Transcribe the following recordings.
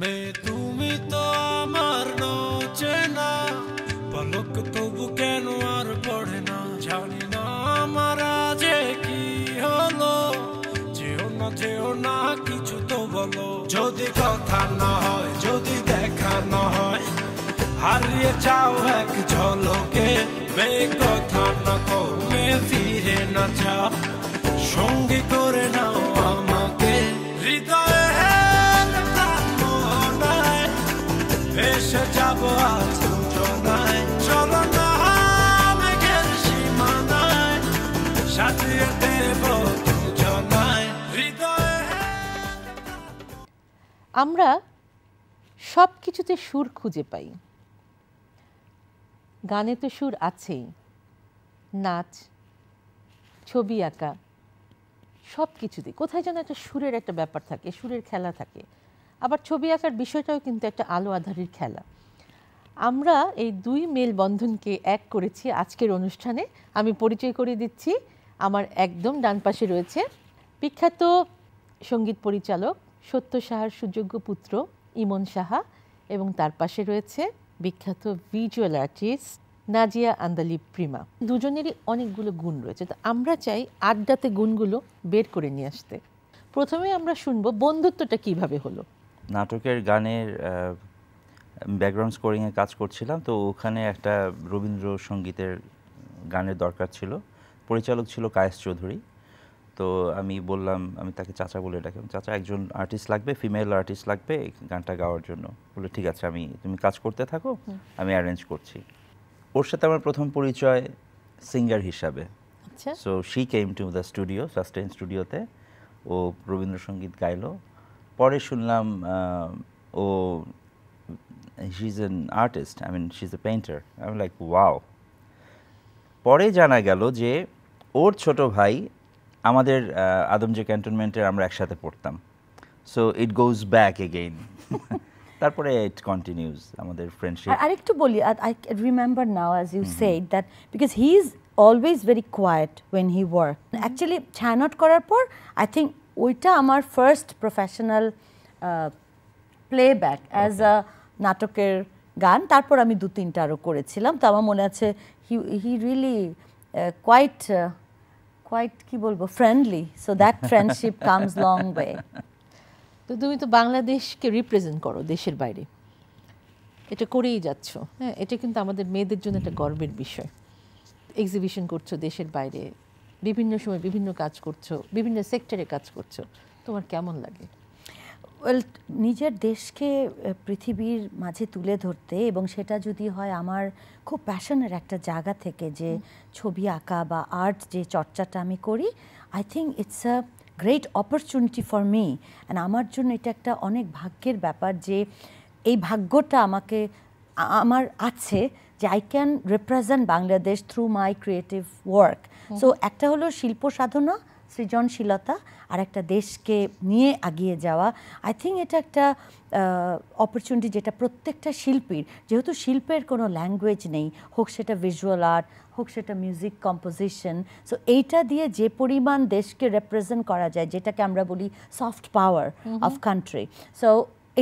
মে তুমি তো আমার চেনা পলক তবু কেন আর পড়ে না জানি না আমার যে কি হলো যেও না যেও না কিছু তো বলো যদি কথা না হয় যদি দেখা না হয় হারিয়ে যাও এক ঝলকে মে কথা না কো মে না যাও সঙ্গী করে নাও আমরা সব কিছুতে সুর খুঁজে পাই গানে তো সুর আছেই নাচ ছবি আঁকা সব কিছুতে কোথায় যেন একটা সুরের একটা ব্যাপার থাকে সুরের খেলা থাকে আবার ছবি আঁকার বিষয়টাও কিন্তু একটা আলো আধারের খেলা আমরা এই দুই মেল বন্ধনকে এক করেছি আজকের অনুষ্ঠানে আমি পরিচয় করে দিচ্ছি আমার একদম ডান পাশে রয়েছে বিখ্যাত সঙ্গীত পরিচালক সত্য সাহার সুযোগ্য পুত্র ইমন সাহা এবং তার পাশে রয়েছে বিখ্যাত ভিজুয়াল আর্টিস্ট নাজিয়া আন্দালি প্রিমা দুজনেরই অনেকগুলো গুণ রয়েছে তো আমরা চাই আড্ডাতে গুণগুলো বের করে নিয়ে আসতে প্রথমে আমরা শুনবো বন্ধুত্বটা কিভাবে হলো নাটকের গানের ব্যাকগ্রাউন্ড স্কোরিংয়ে কাজ করছিলাম তো ওখানে একটা রবীন্দ্রসঙ্গীতের গানের দরকার ছিল পরিচালক ছিল কায়েস চৌধুরী তো আমি বললাম আমি তাকে চাচা বলে ডাকলাম চাচা একজন আর্টিস্ট লাগবে ফিমেল আর্টিস্ট লাগবে গানটা গাওয়ার জন্য বলে ঠিক আছে আমি তুমি কাজ করতে থাকো আমি অ্যারেঞ্জ করছি ওর সাথে আমার প্রথম পরিচয় সিঙ্গার হিসাবে so she came to the studio সাস্টেন স্টুডিওতে ও রবীন্দ্রসঙ্গীত গাইলো পরে শুনলাম ও he is an artist I mean she is a painter I like wow পরে জানা গেল যে ওর ছোট ভাই আমাদের আদমজি ক্যান্টনমেন্টের আমরা একসাথে পড়তাম so it goes back again তারপরে ইট কন্টিনিউস আমাদের ফ্রেন্ডশিপ আরেকটু বলি I remember now as you said that because he is always very quiet when he work actually Chhayanaut করার পর আই থিঙ্ক ওইটা আমার first professional playback as a নাটকের গান তারপর আমি দু তিনটা আরও করেছিলাম তো আমার মনে আছে he he really quite quite কি বলবো friendly so that friendship comes long way তো তুমি তো বাংলাদেশকে রিপ্রেজেন্ট করো দেশের বাইরে এটা করেই যাচ্ছ হ্যাঁ এটা কিন্তু আমাদের মেয়েদের জন্য একটা গর্বের বিষয় এক্সিবিশন করছো দেশের বাইরে বিভিন্ন সময় বিভিন্ন কাজ করছো বিভিন্ন সেক্টরে কাজ করছো তোমার কেমন লাগে ওয়েল নিজের দেশকে পৃথিবীর মাঝে তুলে ধরতে এবং সেটা যদি হয় আমার খুব প্যাশনের একটা জায়গা থেকে যে ছবি আঁকা বা আর্ট যে চর্চাটা আমি করি I think it's a great opportunity for me and আমার জন্য এটা একটা অনেক ভাগ্যের ব্যাপার যে এই ভাগ্যটা আমাকে আমার আছে যে I can represent Bangladesh through my creative work so একটা হলো শিল্প সাধনা সৃজনশীলতা আর একটা দেশকে নিয়ে এগিয়ে যাওয়া আই থিঙ্ক এটা একটা অপরচুনিটি যেটা প্রত্যেকটা শিল্পীর যেহেতু শিল্পের কোনো ল্যাঙ্গুয়েজ নেই হোক সেটা ভিজুয়াল আর্ট হোক সেটা মিউজিক কম্পোজিশন সো এইটা দিয়ে যে পরিমাণ দেশকে রেপ্রেজেন্ট করা যায় যেটাকে আমরা বলি soft power of country so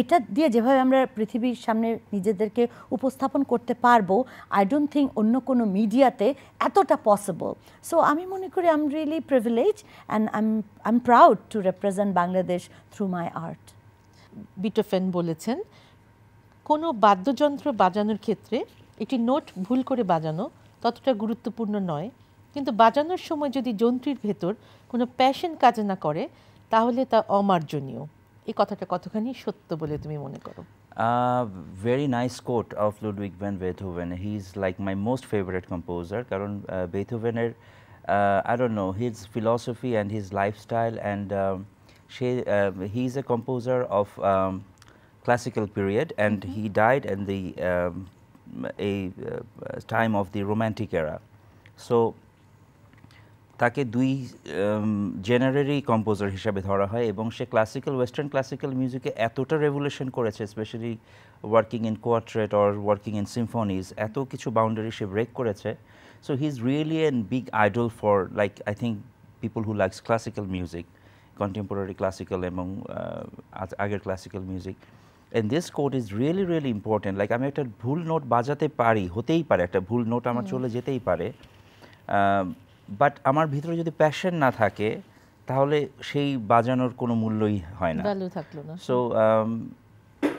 এটা দিয়ে যেভাবে আমরা পৃথিবীর সামনে নিজেদেরকে উপস্থাপন করতে পারবো আই ডোন্ট থিঙ্ক অন্য কোনো মিডিয়াতে এতটা পসিবল সো আমি মনে করি I am really privilege and I I am proud to represent Bangladesh through my art Beethoven বলেছেন কোনো বাদ্যযন্ত্র বাজানোর ক্ষেত্রে একটি নোট ভুল করে বাজানো ততটা গুরুত্বপূর্ণ নয় কিন্তু বাজানোর সময় যদি যন্ত্রীর ভেতর কোনো প্যাশন কাজ না করে তাহলে তা অমার্জনীয় এই কথাটা কতখানি সত্য বলে তুমি মনে করো very nice quote of Ludwig van Beethoven he is like my most favourite composer কারণ বেথোভেনের I don't know his philosophy and his lifestyle and say he is a composer of classical period and he died and the এই time of the romantic era so তাকে দুই জেনারেরই composer হিসাবে ধরা হয় এবং সে classical western classical মিউজিকে এতটা revolution করেছে specially working in quartet or working in symphonies এত কিছু বাউন্ডারি সে ব্রেক করেছে so he is really an big idol for like I think people who likes classical music contemporary classical এবং আগের classical music and this code is really really important like আমি একটা ভুল note বাজাতে পারি হতেই পারে একটা ভুল নোট আমার চলে যেতেই পারে বাট আমার ভিতরে যদি প্যাশন না থাকে তাহলে সেই বাজানোর কোনো মূল্যই হয় না ভ্যালু থাকলো না সো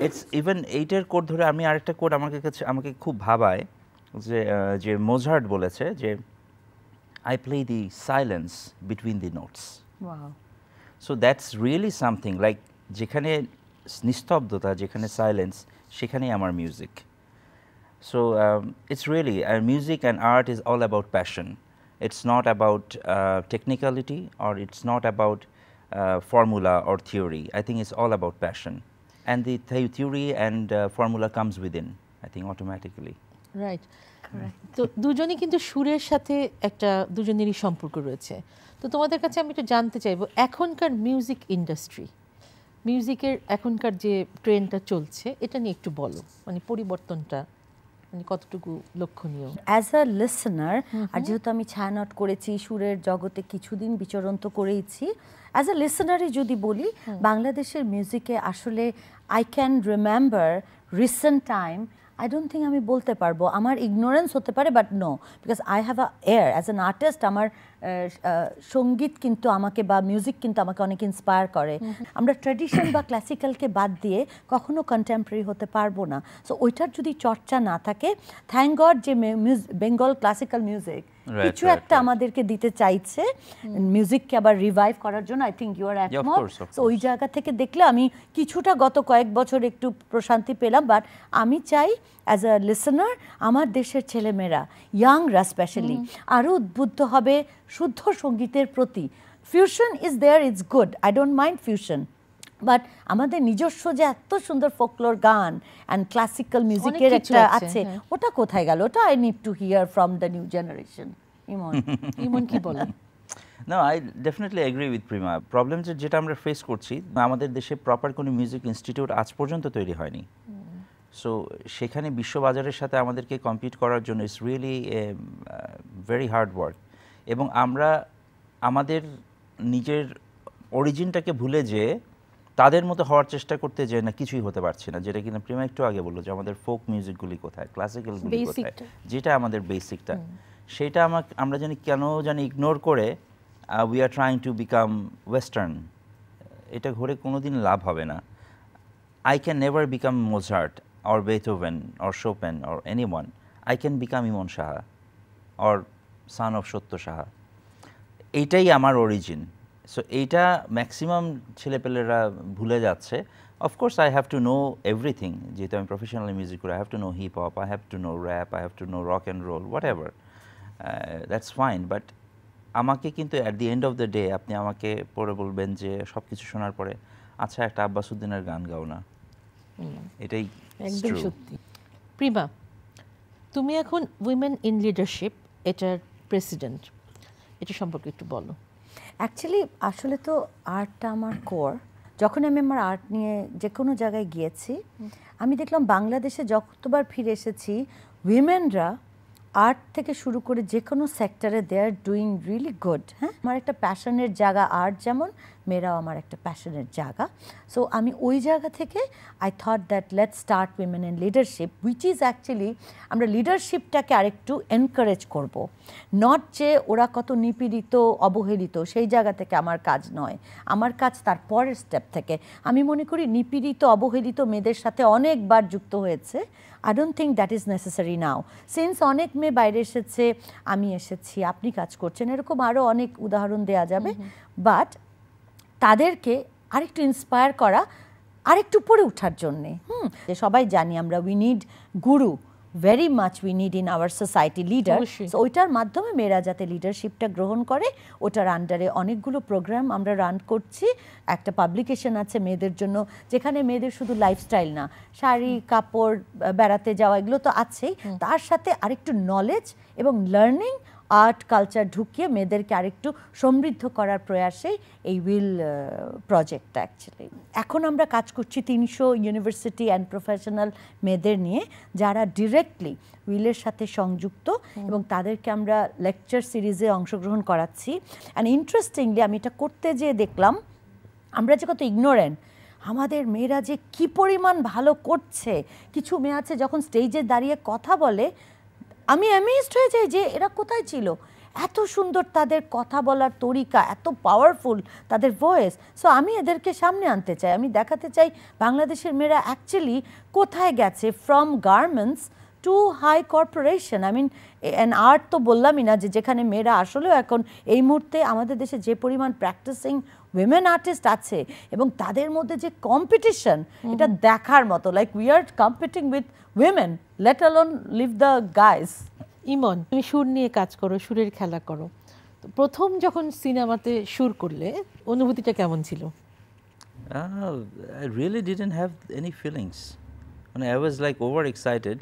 ইটস ইভেন এইটার কোড ধরে আমি আরেকটা কোড আমাকে কাছে আমাকে খুব ভাবায় যে যে মোজার্ট বলেছে যে I play the silence between the notes so that's really something like যেখানে নিস্তব্ধতা যেখানে সাইলেন্স সেখানেই আমার music so it's really music and art is all about passion it is not about uh, technicality or it is not about uh, formula or theory. I think it is all about passion and the th theory and uh, formula comes within I think automatically. Right. তো দুজনেই কিন্তু সুরের সাথে একটা দুজনেরই সম্পর্ক রয়েছে তো তোমাদের কাছে আমি একটু জানতে চাইবো এখনকার মিউজিক ইন্ডাস্ট্রি মিউজিকের এখনকার যে ট্রেন্ডটা চলছে এটা নিয়ে একটু বলো মানে পরিবর্তনটা মানে কতটুকু লক্ষণীয় অ্যাজ আ লিসনার আর যেহেতু আমি ছায়ানট করেছি সুরের জগতে কিছুদিন বিচরণ তো করেইছি অ্যাজ আ লিসনারই যদি বলি বাংলাদেশের মিউজিকে আসলে I can remember recent time I don't think আমি বলতে পারবো আমার ইগনোরেন্স হতে পারে but no because I have a ear as an artist আমার সঙ্গীত কিন্তু আমাকে বা মিউজিক কিন্তু আমাকে অনেক ইন্সপায়ার করে আমরা ট্র্যাডিশন বা ক্লাসিক্যালকে বাদ দিয়ে কখনো কন্টেম্পোরারি হতে পারবো না সো ওইটার যদি চর্চা না থাকে থ্যাংক গড যে বেঙ্গল ক্লাসিক্যাল মিউজিক কিছু একটা আমাদেরকে দিতে চাইছে মিউজিককে আবার রিভাইভ করার জন্য I think you are so ওই জায়গা থেকে দেখলে আমি কিছুটা গত কয়েক বছর একটু প্রশান্তি পেলাম বাট আমি চাই অ্যাজ আ লিসনার আমার দেশের ছেলেমেয়েরা ইয়াংরা স্পেশালি আরও উদ্বুদ্ধ হবে শুদ্ধ সঙ্গীতের প্রতি fusion is there is good I don't mind fusion but আমাদের নিজস্ব যে এত সুন্দর ফোকলোর গান অ্যান্ড ক্লাসিক্যাল মিউজিকের একটা আছে হ্যাঁ। ওটা কোথায় গেল ওটা I need to hear from the new generation Emon Emon কি বলেন না I definitely agree with Preema problem যেটা আমরা ফেস করছি আমাদের দেশে প্রপার কোনো মিউজিক ইনস্টিটিউট আজ পর্যন্ত তৈরি হয়নি সো সেখানে বিশ্ববাজারের সাথে আমাদেরকে কম্পিট করার জন্য it's really very hard work এবং আমরা আমাদের নিজের অরিজিনটাকে ভুলে যে তাদের মতো হওয়ার চেষ্টা করতে যে না কিছুই হতে পারছি না যেটা কিনা প্রেমা একটু আগে বললো যে আমাদের ফোক মিউজিকগুলি কোথায় ক্লাসিক্যাল কোথায় যেটা আমাদের বেসিকটা সেটা আমাকে আমরা জানি কেন জানি ইগনোর করে we are trying to become western এটা ঘুরে কোনো দিন লাভ হবে না I can never become Mozart or Beethoven or Chopin or anyone I can become Emon Saha or son of Satya Saha এইটাই আমার অরিজিন সো এইটা ম্যাক্সিমাম ছেলেপেলেরা ভুলে যাচ্ছে of course I have to know everything যেহেতু আমি প্রফেশনালি মিউজিক করি I have to know hip hop I have to know rap I have to know rock and roll whatever that's fine but আমাকে কিন্তু at the end of the day আপনি আমাকে পরে বলবেন যে সব কিছু শোনার পরে আচ্ছা একটা আব্বাসুদ্দিনের গান গাও না এটাই একদম সত্যি প্রিমা তুমি এখন উইমেন ইন লিডারশিপ এটার প্রেসিডেন্ট এটা সম্পর্কে একটু বলো অ্যাকচুয়ালি আসলে তো আর্টটা আমার কোর যখন আমি আমার আর্ট নিয়ে যে কোনো জায়গায় গিয়েছি আমি দেখলাম বাংলাদেশে যতবার ফিরে এসেছি উইমেনরা আর্ট থেকে শুরু করে যে কোনো সেক্টরে they are doing really good হ্যাঁ আমার একটা প্যাশনের জায়গা আর্ট যেমন মেয়েরাও আমার একটা প্যাশনের জায়গা সো আমি ওই জায়গা থেকে I thought that let start women in leadership which is actually আমরা লিডারশিপটাকে আরেকটু এনকারেজ করব। নট যে ওরা কত নিপীড়িত অবহেলিত সেই জায়গা থেকে আমার কাজ নয় আমার কাজ তার পরের স্টেপ থেকে আমি মনে করি নিপীড়িত অবহেলিত মেয়েদের সাথে অনেকবার যুক্ত হয়েছে I don't think that is necessary now since অনেক মেয়ে বাইরে এসেছে আমি এসেছি আপনি কাজ করছেন এরকম আরও অনেক উদাহরণ দেওয়া যাবে বাট তাদেরকে আরেকটু ইন্সপায়ার করা আরেকটু উপরে ওঠার জন্যে হুম যে সবাই জানি আমরা we need guru very much we need in our society leader ওইটার মাধ্যমে মেয়েরা যাতে লিডারশিপটা গ্রহণ করে ওটার আন্ডারে অনেকগুলো প্রোগ্রাম আমরা রান করছি একটা পাবলিকেশন আছে মেয়েদের জন্য যেখানে মেয়েদের শুধু লাইফস্টাইল না শাড়ি কাপড় বেড়াতে যাওয়া এগুলো তো আছেই তার সাথে আরেকটু নলেজ এবং লার্নিং আর্ট কালচার ঢুকিয়ে মেয়েদেরকে আরেকটু সমৃদ্ধ করার প্রয়াসে এই উইল প্রজেক্টটা অ্যাকচুয়ালি এখন আমরা কাজ করছি তিনশো ইউনিভার্সিটি অ্যান্ড প্রফেশনাল মেয়েদের নিয়ে যারা ডিরেক্টলি উইলের সাথে সংযুক্ত এবং তাদেরকে আমরা লেকচার সিরিজে অংশগ্রহণ করাচ্ছি অ্যান্ড ইন্টারেস্টিংলি আমি এটা করতে যেয়ে দেখলাম আমরা যে কত ইগনোরেন্ট আমাদের মেয়েরা যে কি পরিমাণ ভালো করছে কিছু মেয়ে আছে যখন স্টেজে দাঁড়িয়ে কথা বলে আমি অ্যামেজড হয়ে যাই যে এরা কোথায় ছিল এত সুন্দর তাদের কথা বলার তরিকা এত পাওয়ারফুল তাদের ভয়েস সো আমি এদেরকে সামনে আনতে চাই আমি দেখাতে চাই বাংলাদেশের মেয়েরা অ্যাকচুয়ালি কোথায় গেছে from garments to high corporation I mean an art তো বললামই না যে যেখানে মেয়েরা আসলেও এখন এই মুহূর্তে আমাদের দেশে যে পরিমাণ প্র্যাকটিসিং উইমেন আর্টিস্ট আছে এবং তাদের মধ্যে যে কম্পিটিশন এটা দেখার মতো like we are competing with women let alone leave the guys Emon তুমি সুর নিয়ে কাজ করো সুরের খেলা করো প্রথম যখন সিনেমাতে সুর করলে অনুভূতিটা কেমন ছিল I really didn't have any feelings মানে I was like over excited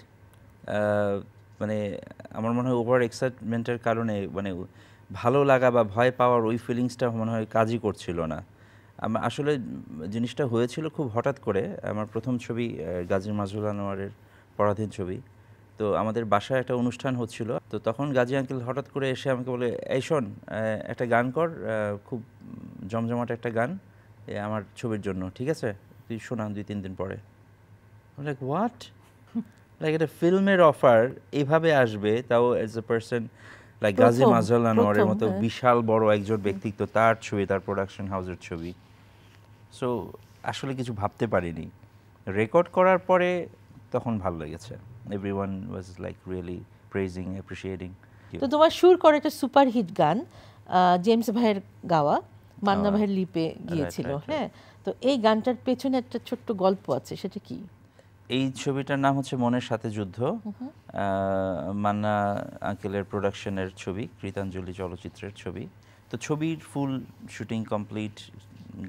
মানে আমার মনে হয় ওভার এক্সাইটমেন্টের কারণে মানে ভালো লাগা বা ভয় পাওয়ার ওই ফিলিংসটা মনে হয় কাজই করছিল না আমার আসলে জিনিসটা হয়েছিল খুব হঠাৎ করে আমার প্রথম ছবি গাজী মাজুল আনোয়ারের পরাধীন ছবি তো আমাদের বাসায় একটা অনুষ্ঠান হচ্ছিল তো তখন গাজী আঙ্কেল হঠাৎ করে এসে আমাকে বলে এই শোন একটা গান কর খুব জমজমাট একটা গান আমার ছবির জন্য ঠিক আছে তুই শোনান দুই তিন দিন পরে লাইক হোয়াট লাইক এটা ফিল্মের অফার এভাবে আসবে তাও as a person like Gazi Mazharul আনোয়ারের মতো হ্যাঁ। বিশাল বড় একজন ব্যক্তিত্ব তার ছবি তার প্রোডাকশন হাউসের ছবি সো আসলে কিছু ভাবতে পারিনি রেকর্ড করার পরে তখন ভালো লেগেছে everyone was like really praising appreciating তো তোমার সুর করে একটা সুপার হিট গান জেমস ভাইয়ের গাওয়া মান্না ভাইয়ের লিপে গিয়েছিল হ্যাঁ তো এই গানটার পেছনে একটা ছোট্ট গল্প আছে সেটা কি এই ছবিটার নাম হচ্ছে মনের সাথে যুদ্ধ মান্না আঙ্কেলের প্রোডাকশনের ছবি কৃতাঞ্জলি চলচ্চিত্রের ছবি তো ছবির ফুল শুটিং কমপ্লিট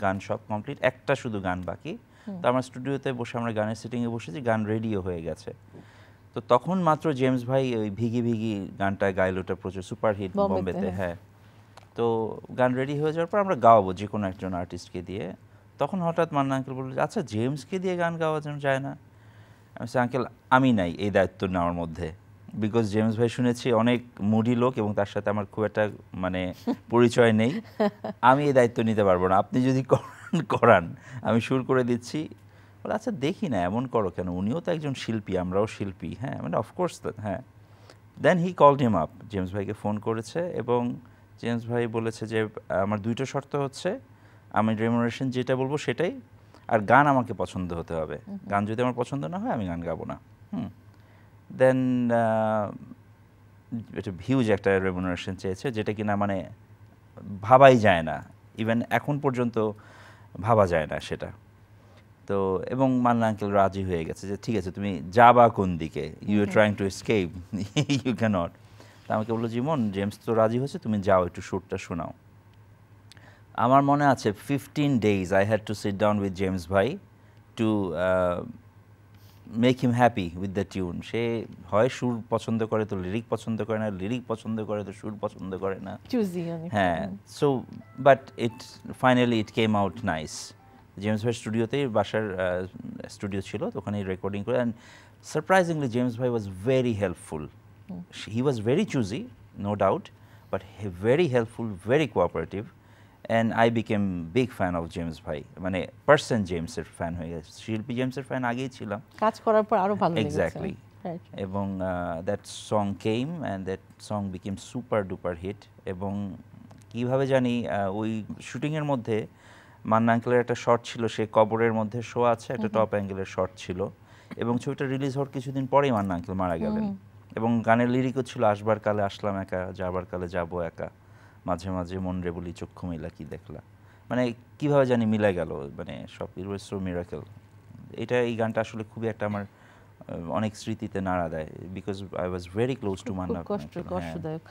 গান সব কমপ্লিট একটা শুধু গান বাকি তো আমার স্টুডিওতে বসে আমরা গানের সেটিংয়ে বসেছি গান রেডিও হয়ে গেছে তো তখন মাত্র জেমস ভাই ওই ভিগি ভিগি গানটা গাইলোটা প্রচুর সুপারহিট বম্বেতে হ্যাঁ।, হ্যাঁ তো গান রেডি হয়ে যাওয়ার পর আমরা গাওয়াবো যে কোনো একজন আর্টিস্টকে দিয়ে তখন হঠাৎ মান্না আঙ্কেল বলল আচ্ছা জেমসকে দিয়ে গান গাওয়া যায় না আমি আঙ্কেল আমি নাই এই দায়িত্ব নেওয়ার মধ্যে বিকজ জেমস ভাই শুনেছি অনেক মুডি লোক এবং তার সাথে আমার খুব একটা মানে পরিচয় নেই আমি এই দায়িত্ব নিতে পারবো না আপনি যদি করান আমি শুরু করে দিচ্ছি বলে আচ্ছা দেখি না এমন করো কেন উনিও তো একজন শিল্পী আমরাও শিল্পী হ্যাঁ মানে অফকোর্স হ্যাঁ then he call him up James ভাইকে ফোন করেছে এবং জেমস ভাই বলেছে যে আমার দুইটা শর্ত হচ্ছে আমি রেমোনেশন যেটা বলবো সেটাই আর গান আমাকে পছন্দ হতে হবে গান যদি আমার পছন্দ না হয় আমি গান গাবো না হুম দেন এটা হিউজ একটা রেমুনারেশন চেয়েছে যেটা কিনা মানে ভাবাই যায় না ইভেন এখন পর্যন্ত ভাবা যায় না সেটা তো এবং মান্না আঙ্কেল রাজি হয়ে গেছে যে ঠিক আছে তুমি যাবা কোন দিকে you are trying to escape you can't তা আমাকে বললো জীবন জেমস তো রাজি হয়েছে তুমি যাও একটু শ্যুটটা শোনাও আমার মনে আছে fifteen days I had to sit down with James ভাই to make him happy with the tune সে হয় সুর পছন্দ করে তো লিরিক পছন্দ করে না লিরিক পছন্দ করে তো সুর পছন্দ করে না হ্যাঁ so but it finally it came out nice James ভাই স্টুডিওতেই বাসার স্টুডিও uh, ছিল তো ওখানেই রেকর্ডিং করে অ্যান্ড সারপ্রাইজিংলি জেমস ভাই was very helpful he was very choosy no doubt but very helpful very cooperative and I became big fan of James ভাই মানে পার্সন জেমসের ফ্যান হয়ে গেছে শিল্পী জেমসের ফ্যান আগেই ছিলাম কাজ করার পর আরও ভালো এক্স্যাক্টলি এবং that song came and that song became super duper hit এবং কিভাবে জানি ওই শুটিংয়ের মধ্যে মান্না আঙ্কেলের একটা শর্ট ছিল সে কবরের মধ্যে শো আছে একটা টপ অ্যাঙ্গেলের শর্ট ছিল এবং ছবিটা রিলিজ হওয়ার কিছুদিন পরেই মান্না আঙ্কেল মারা গেলেন এবং গানের লিরিকও ছিল আসবার কালে আসলাম একা যাবার কালে যাবো একা মাঝে মাঝে মন বলি চক্ষু মেলা কি দেখলা মানে কিভাবে জানি মিলে গেল মানে সব ইউরো মিরাকেল এটা এই গানটা আসলে খুবই একটা আমার অনেক স্মৃতিতে নাড়া দেয় because I was very close to Manna কষ্ট হ্যাঁ। কষ্টদায়ক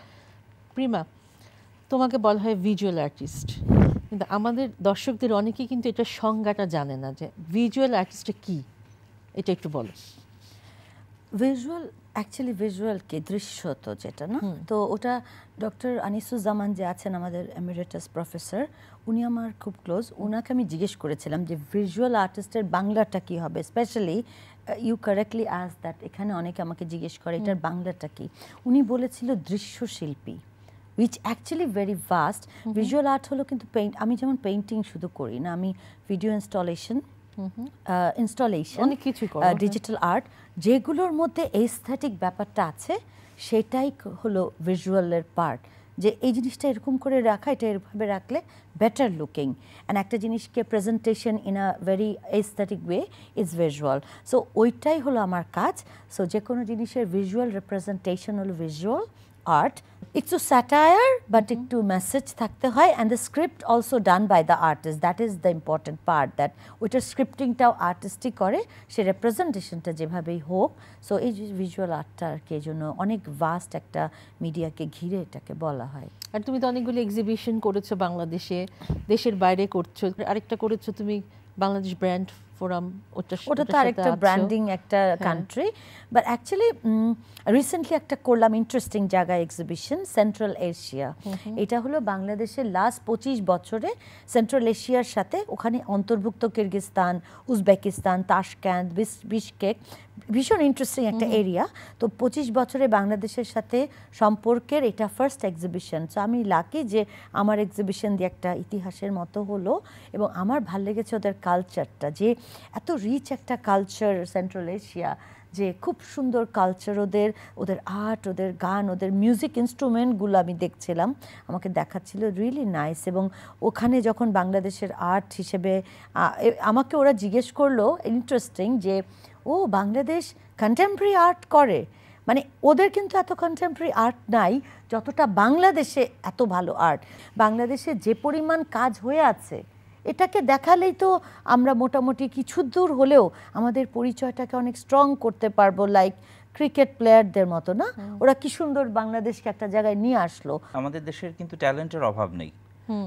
প্রিমা তোমাকে বলা হয় ভিজুয়াল আর্টিস্ট কিন্তু আমাদের দর্শকদের অনেকেই কিন্তু এটা সংজ্ঞাটা জানে না যে ভিজুয়াল আর্টিস্টটা কি এটা একটু বলো ভিজুয়াল অ্যাকচুয়ালি ভিজুয়াল কি দৃশ্য তো যেটা না তো ওটা ডক্টর আনিসুজ্জামান যে আছেন আমাদের এমিরেটাস প্রফেসর উনি আমার খুব ক্লোজ ওনাকে আমি জিজ্ঞেস করেছিলাম যে ভিজুয়াল আর্টিস্টের বাংলাটা কি হবে specially you correctly as that এখানে অনেকে আমাকে জিজ্ঞেস করে এটার বাংলাটা কি উনি বলেছিল দৃশ্যশিল্পী which actually very vast visual art হলো কিন্তু পেইন্ট আমি যেমন পেইন্টিং শুধু করি না আমি ভিডিও ইনস্টলেশন ইনস্টলেশন অনেক কিছু ডিজিটাল আর্ট যেগুলোর মধ্যে এস্থেটিক ব্যাপারটা আছে সেটাই হলো ভিজুয়ালের পার্ট যে এই জিনিসটা এরকম করে রাখা এটা এরভাবে রাখলে বেটার লুকিং অ্যান্ড একটা জিনিসকে presentation in a very aesthetic way is visual so ওইটাই হলো আমার কাজ সো যে কোনো জিনিসের ভিজুয়াল রিপ্রেজেন্টেশন হলো ভিজুয়াল আর্ট একটু স্যাটায়ার বাট একটু মেসেজ থাকতে হয় and the script also done by the artist that is the important part that ওইটার স্ক্রিপ্টিংটাও আর্টিস্টই করে সে রেপ্রেজেন্টেশনটা যেভাবেই হোক সো এই ভিজুয়াল আর্টটা আর কি জন্য অনেক ভাস্ট একটা মিডিয়াকে ঘিরে এটাকে বলা হয় আর তুমি তো অনেকগুলি এক্সিবিশন করেছো বাংলাদেশে দেশের বাইরে করছো আরেকটা করেছো তুমি বাংলাদেশ ব্র্যান্ড ফোরাম ওটা তো আরেকটা ব্র্যান্ডিং একটা কান্ট্রি বাট অ্যাকচুয়ালি রিসেন্টলি একটা করলাম ইন্টারেস্টিং জায়গা এক্সিবিশন সেন্ট্রাল এশিয়া এটা হলো বাংলাদেশের লাস্ট পঁচিশ বছরে সেন্ট্রাল এশিয়ার সাথে ওখানে অন্তর্ভুক্ত কিরগিজস্তান উজবেকিস্তান তাশক্যান্দ বিশকেক ভীষণ ইন্টারেস্টিং একটা এরিয়া তো পঁচিশ বছরে বাংলাদেশের সাথে সম্পর্কের এটা ফার্স্ট এক্সিবিশন সো আমি লাকি যে আমার এক্সিবিশন দিয়ে একটা ইতিহাসের মতো হলো এবং আমার ভাল লেগেছে ওদের কালচারটা যে এত রিচ একটা কালচার সেন্ট্রাল এশিয়া যে খুব সুন্দর কালচার ওদের ওদের আর্ট ওদের গান ওদের মিউজিক ইনস্ট্রুমেন্টগুলো আমি দেখছিলাম আমাকে দেখাচ্ছিল রিয়েলি নাইস এবং ওখানে যখন বাংলাদেশের আর্ট হিসেবে আমাকে ওরা জিজ্ঞেস করলো ইন্টারেস্টিং যে ও বাংলাদেশ কন্টেম্পোরারি আর্ট করে মানে ওদের কিন্তু এত কন্টেম্পোরারি আর্ট নাই যতটা বাংলাদেশে এত ভালো আর্ট বাংলাদেশে যে পরিমাণ কাজ হয়ে আছে এটাকে দেখালেই তো আমরা মোটামুটি কিছু দূর হলেও আমাদের পরিচয়টাকে অনেক স্ট্রং করতে পারবো লাইক ক্রিকেট প্লেয়ারদের মতো না ওরা কি সুন্দর বাংলাদেশকে একটা জায়গায় নিয়ে আসলো আমাদের দেশের কিন্তু ট্যালেন্টের অভাব নেই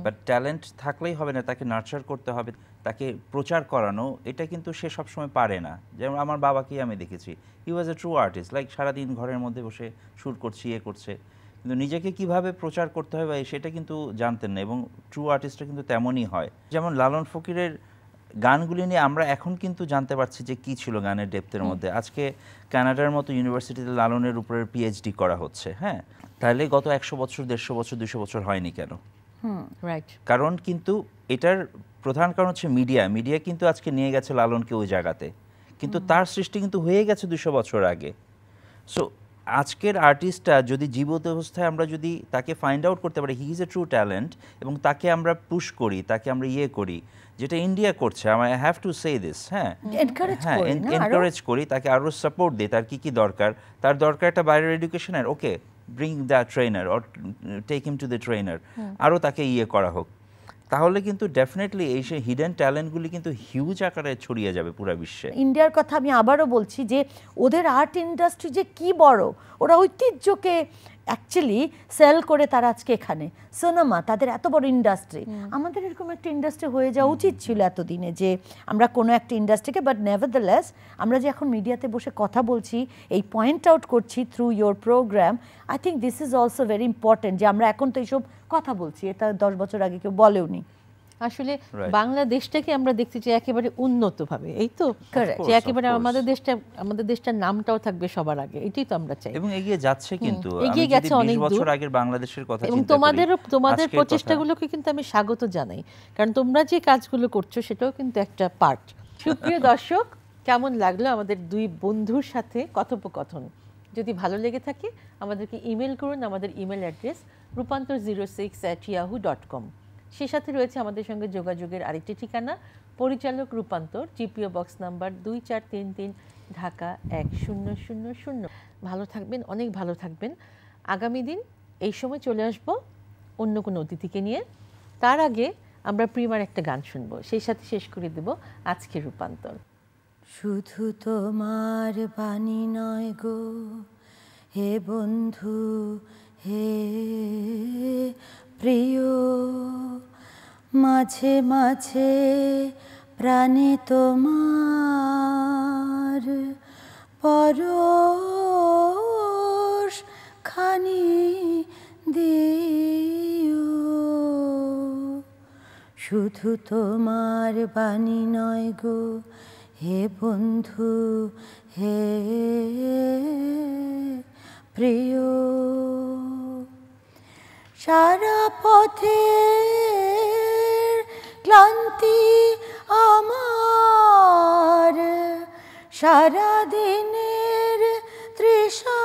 বাট ট্যালেন্ট থাকলেই হবে না তাকে নার্চার করতে হবে তাকে প্রচার করানো এটা কিন্তু সে সবসময় পারে না যেমন আমার বাবাকেই আমি দেখেছি he was a true artist like সারাদিন ঘরের মধ্যে বসে সুর করছে ইয়ে করছে কিন্তু নিজেকে কিভাবে প্রচার করতে হয় বা সেটা কিন্তু জানতেন না এবং ট্রু আর্টিস্টরা কিন্তু তেমনই হয় যেমন লালন ফকিরের গানগুলি নিয়ে আমরা এখন কিন্তু জানতে পারছি যে কি ছিল গানের ডেপ্থের মধ্যে আজকে কানাডার মতো ইউনিভার্সিটিতে লালনের উপরে পিএইচডি করা হচ্ছে হ্যাঁ তাহলে গত একশো বছর দেড়শো বছর দুশো বছর হয়নি কেন কারণ কিন্তু এটার প্রধান কারণ হচ্ছে মিডিয়া মিডিয়া কিন্তু আজকে নিয়ে গেছে লালনকে ওই জায়গাতে কিন্তু তার সৃষ্টি কিন্তু হয়ে গেছে দুশো বছর আগে সো আজকের আর্টিস্টটা যদি জীবত অবস্থায় আমরা যদি তাকে ফাইন্ড আউট করতে পারি he is a true talent এবং তাকে আমরা পুশ করি তাকে আমরা ইয়ে করি যেটা ইন্ডিয়া করছে আমার I have to say this হ্যাঁ হ্যাঁ এনকারেজ করি তাকে আরও সাপোর্ট দিই তার কী কী দরকার তার দরকার একটা বাইরের এডুকেশনের okay bring the trainer or take him to the trainer আরও তাকে ইয়ে করা হোক তাহলে কিন্তু ডেফিনেটলি এই সে হিডেন ট্যালেন্টগুলি কিন্তু হিউজ আকারে ছড়িয়ে যাবে পুরো বিশ্বে ইন্ডিয়ার কথা আমি আবারও বলছি যে ওদের আর্ট ইন্ডাস্ট্রি যে কি বড় ওরা ঐতিহ্যকে অ্যাকচুয়ালি সেল করে তারা আজকে এখানে সিনেমা তাদের এত বড় ইন্ডাস্ট্রি আমাদের এরকম একটা ইন্ডাস্ট্রি হয়ে যাওয়া উচিত ছিল এতদিনে যে আমরা কোনো একটা ইন্ডাস্ট্রিকে বাট নেভার আমরা যে এখন মিডিয়াতে বসে কথা বলছি এই পয়েন্ট আউট করছি through your program I think this is also very important যে আমরা এখন তো এইসব কথা বলছি এটা দশ বছর আগে কেউ বলেওনি আসলে বাংলাদেশটাকে আমরা দেখতে চাই একেবারে উন্নতভাবে এই তো যে একেবারে আমাদের দেশটা আমাদের দেশটার নামটাও থাকবে সবার আগে এটাই তো আমরা চাই এবং এগিয়ে যাচ্ছে কিন্তু এগিয়ে গেছে অনেক বছর আগের বাংলাদেশের কথা এবং তোমাদের তোমাদের প্রচেষ্টাগুলোকে কিন্তু আমি স্বাগত জানাই কারণ তোমরা যে কাজগুলো করছো সেটাও কিন্তু একটা পার্ট সুপ্রিয় দর্শক কেমন লাগলো আমাদের দুই বন্ধুর সাথে কথোপকথন যদি ভালো লেগে থাকে আমাদেরকে ইমেল করুন আমাদের email address Rupantor zero six at Yahoo dot com সে সাথে রয়েছে আমাদের সঙ্গে যোগাযোগের আরেকটি ঠিকানা পরিচালক রূপান্তর জিপিও বক্স নাম্বার দুই চার তিন তিন ঢাকা এক শূন্য শূন্য শূন্য ভালো থাকবেন অনেক ভালো থাকবেন আগামী দিন এই সময় চলে আসব অন্য কোনো অতিথিকে নিয়ে তার আগে আমরা প্রিমার একটা গান শুনবো সেই সাথে শেষ করে দেব আজকে রূপান্তর শুধু তোমার বাণী নয় গো হে বন্ধু হে প্রিয় মাঝে মাঝে প্রাণে তোমার পরশ খানি দিও শুধু তোমার বাণী নয় গো হে বন্ধু হে প্রিয় সারা পথে ক্লান্তি আমার সারা দিনের তৃষা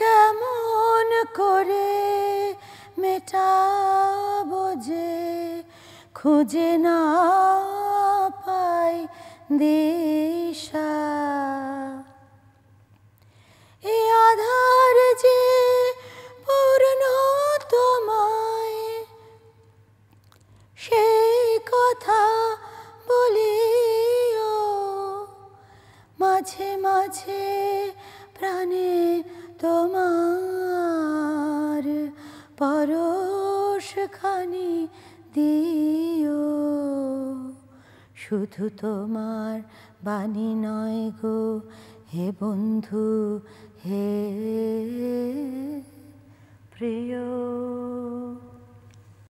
কেমন করে মেটা যে খুঁজে না পাই দিশা শুধু তোমার বাণী নয় গো হে বন্ধু হে প্রিয়